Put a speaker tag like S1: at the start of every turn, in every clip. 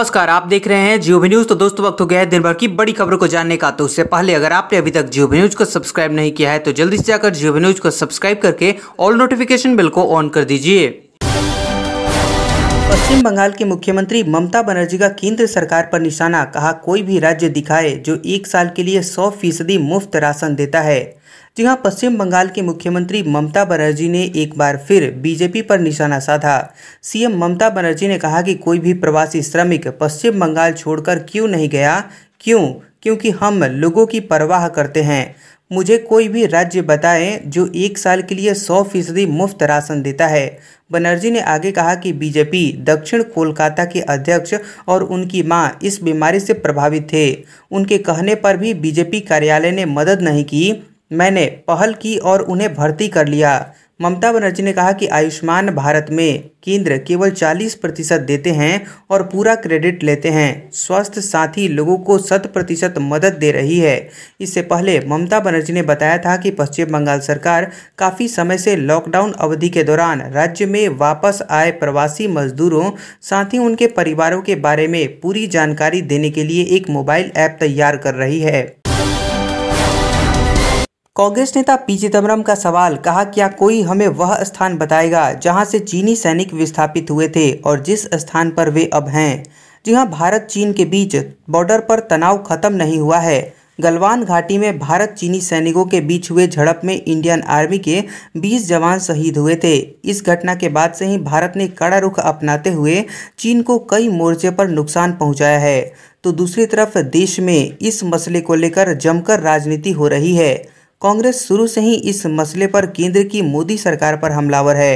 S1: नमस्कार आप देख रहे हैं जियो न्यूज तो दोस्तों वक्त हो गया है दिन भर की बड़ी खबरों को जानने का तो उससे पहले अगर आपने अभी तक जियो न्यूज को सब्सक्राइब नहीं किया है तो जल्दी से जाकर जियो न्यूज को सब्सक्राइब करके ऑल नोटिफिकेशन बिल को ऑन कर दीजिए पश्चिम बंगाल की मुख्यमंत्री ममता बनर्जी का केंद्र सरकार पर निशाना कहा कोई भी राज्य दिखाए जो एक साल के लिए सौ फीसदी मुफ्त राशन देता है जी हाँ पश्चिम बंगाल की मुख्यमंत्री ममता बनर्जी ने एक बार फिर बीजेपी पर निशाना साधा सीएम ममता बनर्जी ने कहा कि कोई भी प्रवासी श्रमिक पश्चिम बंगाल छोड़कर क्यों नहीं गया क्यों क्योंकि हम लोगों की परवाह करते हैं मुझे कोई भी राज्य बताएं जो एक साल के लिए सौ फीसदी मुफ्त राशन देता है बनर्जी ने आगे कहा कि बीजेपी दक्षिण कोलकाता के अध्यक्ष और उनकी मां इस बीमारी से प्रभावित थे उनके कहने पर भी बीजेपी कार्यालय ने मदद नहीं की मैंने पहल की और उन्हें भर्ती कर लिया ममता बनर्जी ने कहा कि आयुष्मान भारत में केंद्र केवल 40 प्रतिशत देते हैं और पूरा क्रेडिट लेते हैं स्वास्थ्य साथी लोगों को शत प्रतिशत मदद दे रही है इससे पहले ममता बनर्जी ने बताया था कि पश्चिम बंगाल सरकार काफ़ी समय से लॉकडाउन अवधि के दौरान राज्य में वापस आए प्रवासी मजदूरों साथ ही उनके परिवारों के बारे में पूरी जानकारी देने के लिए एक मोबाइल ऐप तैयार कर रही है कांग्रेस नेता पी चिदम्बरम का सवाल कहा क्या कोई हमें वह स्थान बताएगा जहां से चीनी सैनिक विस्थापित हुए थे और जिस स्थान पर वे अब हैं जी हाँ भारत चीन के बीच बॉर्डर पर तनाव खत्म नहीं हुआ है गलवान घाटी में भारत चीनी सैनिकों के बीच हुए झड़प में इंडियन आर्मी के 20 जवान शहीद हुए थे इस घटना के बाद से ही भारत ने कड़ा रुख अपनाते हुए चीन को कई मोर्चे पर नुकसान पहुंचाया है तो दूसरी तरफ देश में इस मसले को लेकर जमकर राजनीति हो रही है कांग्रेस शुरू से ही इस मसले पर केंद्र की मोदी सरकार पर हमलावर है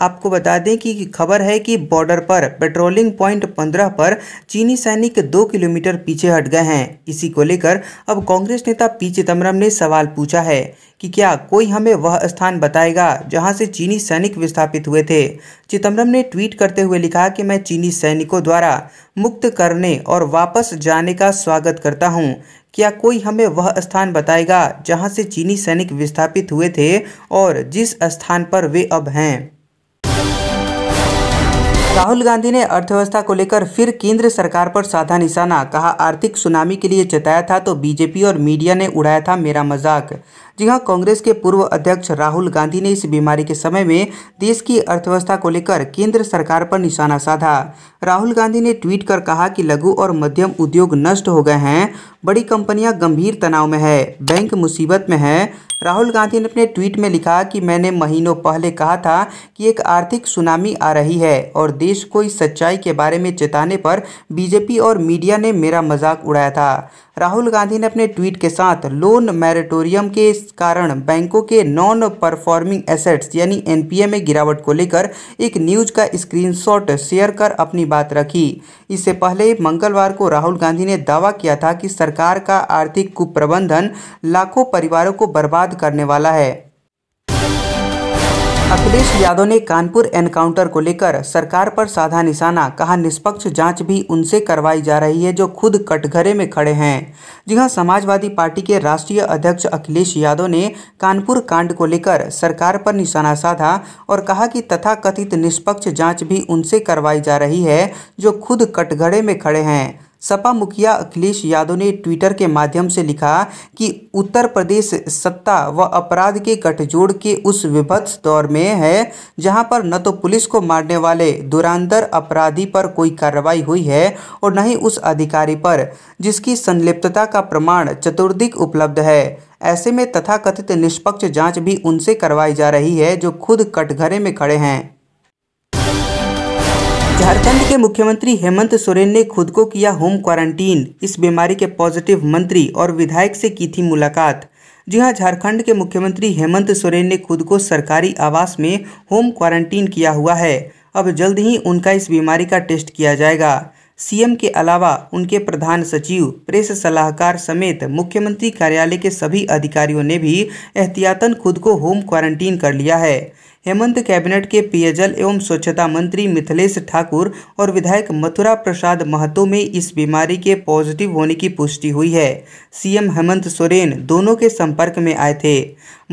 S1: आपको बता दें कि खबर है कि बॉर्डर पर पेट्रोलिंग पॉइंट पंद्रह पर चीनी सैनिक दो किलोमीटर पीछे हट गए हैं इसी को लेकर अब कांग्रेस नेता पी चिदम्बरम ने सवाल पूछा है कि क्या कोई हमें वह स्थान बताएगा जहां से चीनी सैनिक विस्थापित हुए थे चिदम्बरम ने ट्वीट करते हुए लिखा कि मैं चीनी सैनिकों द्वारा मुक्त करने और वापस जाने का स्वागत करता हूँ क्या कोई हमें वह स्थान बताएगा जहाँ से चीनी सैनिक विस्थापित हुए थे और जिस स्थान पर वे अब हैं राहुल गांधी ने अर्थव्यवस्था को लेकर फिर केंद्र सरकार पर साधा निशाना कहा आर्थिक सुनामी के लिए जताया था तो बीजेपी और मीडिया ने उड़ाया था मेरा मजाक जी हां कांग्रेस के पूर्व अध्यक्ष राहुल गांधी ने इस बीमारी के समय में देश की अर्थव्यवस्था को लेकर केंद्र सरकार पर निशाना साधा राहुल गांधी ने ट्वीट कर कहा कि लघु और मध्यम उद्योग नष्ट हो गए हैं बड़ी कंपनियां गंभीर तनाव में है बैंक मुसीबत में है राहुल गांधी ने अपने ट्वीट में लिखा कि मैंने महीनों पहले कहा था कि एक आर्थिक सुनामी आ रही है और देश को इस सच्चाई के बारे में चेताने पर बीजेपी और मीडिया ने मेरा मजाक उड़ाया था राहुल गांधी ने अपने ट्वीट के साथ लोन मैरेटोरियम के कारण बैंकों के नॉन परफॉर्मिंग एसेट्स यानी एनपीए में गिरावट को लेकर एक न्यूज़ का स्क्रीनशॉट शेयर कर अपनी बात रखी इससे पहले मंगलवार को राहुल गांधी ने दावा किया था कि सरकार सरकार का आर्थिक कुप्रबंधन लाखों परिवारों को बर्बाद करने वाला है अखिलेश यादव ने कानपुर एनकाउंटर को लेकर सरकार पर साधा निशाना कहा निष्पक्ष जांच भी उनसे करवाई जा रही है जो खुद कटघरे में खड़े हैं जी हां समाजवादी पार्टी के राष्ट्रीय अध्यक्ष अखिलेश यादव ने कानपुर कांड को लेकर सरकार पर निशाना साधा और कहा कि तथाकथित निष्पक्ष जांच भी उनसे करवाई जा रही है जो खुद कटघरे में खड़े हैं सपा मुखिया अखिलेश यादव ने ट्विटर के माध्यम से लिखा कि उत्तर प्रदेश सत्ता व अपराध के गठजोड़ के उस विभत्स दौर में है जहां पर न तो पुलिस को मारने वाले दुरांतर अपराधी पर कोई कार्रवाई हुई है और न ही उस अधिकारी पर जिसकी संलिप्तता का प्रमाण चतुर्दिक उपलब्ध है ऐसे में तथाकथित निष्पक्ष जांच भी उनसे करवाई जा रही है जो खुद कटघरे में खड़े हैं झारखंड के मुख्यमंत्री हेमंत सोरेन ने खुद को किया होम क्वारंटीन इस बीमारी के पॉजिटिव मंत्री और विधायक से की थी मुलाकात जी हाँ झारखंड के मुख्यमंत्री हेमंत सोरेन ने खुद को सरकारी आवास में होम क्वारंटीन किया हुआ है अब जल्द ही उनका इस बीमारी का टेस्ट किया जाएगा सीएम के अलावा उनके प्रधान सचिव प्रेस सलाहकार समेत मुख्यमंत्री कार्यालय के सभी अधिकारियों ने भी एहतियातन खुद को होम क्वारंटीन कर लिया है हेमंत कैबिनेट के पेयजल एवं स्वच्छता मंत्री मिथिलेश ठाकुर और विधायक मथुरा प्रसाद महतो में इस बीमारी के पॉजिटिव होने की पुष्टि हुई है सीएम हेमंत सोरेन दोनों के संपर्क में आए थे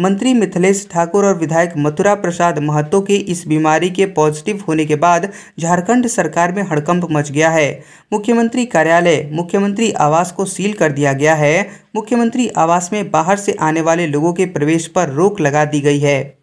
S1: मंत्री मिथिलेश ठाकुर और विधायक मथुरा प्रसाद महतो के इस बीमारी के पॉजिटिव होने के बाद झारखंड सरकार में हड़कंप मच गया है मुख्यमंत्री कार्यालय मुख्यमंत्री आवास को सील कर दिया गया है मुख्यमंत्री आवास में बाहर से आने वाले लोगों के प्रवेश पर रोक लगा दी गई है